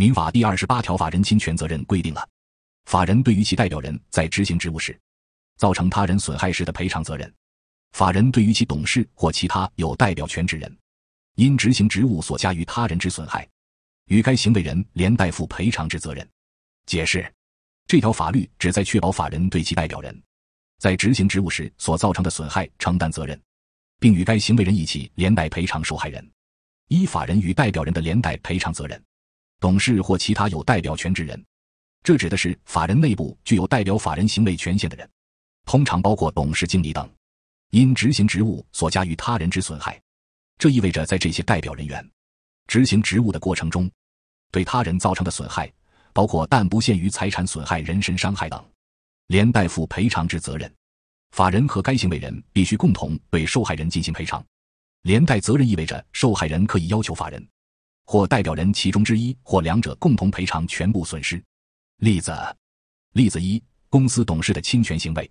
民法第二十八条法人侵权责任规定了，法人对于其代表人在执行职务时造成他人损害时的赔偿责任，法人对于其董事或其他有代表权之人因执行职务所加于他人之损害，与该行为人连带负赔偿之责任。解释，这条法律旨在确保法人对其代表人在执行职务时所造成的损害承担责任，并与该行为人一起连带赔偿受害人。依法人与代表人的连带赔偿责任。董事或其他有代表权之人，这指的是法人内部具有代表法人行为权限的人，通常包括董事、经理等。因执行职务所加于他人之损害，这意味着在这些代表人员执行职务的过程中，对他人造成的损害，包括但不限于财产损害、人身伤害等，连带负赔偿之责任。法人和该行为人必须共同对受害人进行赔偿。连带责任意味着受害人可以要求法人。或代表人其中之一，或两者共同赔偿全部损失。例子：例子一，公司董事的侵权行为。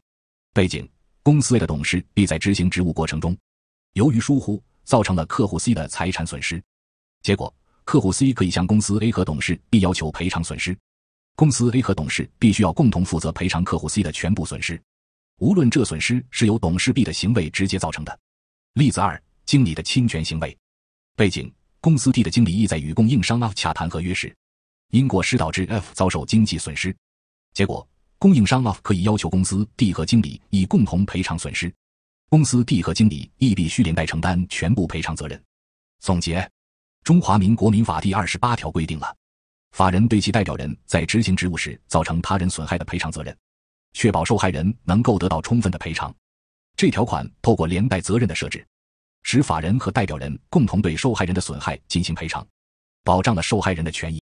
背景：公司 A 的董事 B 在执行职务过程中，由于疏忽，造成了客户 C 的财产损失。结果，客户 C 可以向公司 A 和董事 B 要求赔偿损失。公司 A 和董事必须要共同负责赔偿客户 C 的全部损失，无论这损失是由董事 B 的行为直接造成的。例子二，经理的侵权行为。背景。公司 D 的经理意在与供应商 F 洽谈合约时，因过失导致 F 遭受经济损失，结果供应商 F 可以要求公司 D 和经理以共同赔偿损失，公司 D 和经理亦必须连带承担全部赔偿责任。总结，《中华民国民法》第二十八条规定了法人对其代表人在执行职务时造成他人损害的赔偿责任，确保受害人能够得到充分的赔偿。这条款透过连带责任的设置。使法人和代表人共同对受害人的损害进行赔偿，保障了受害人的权益。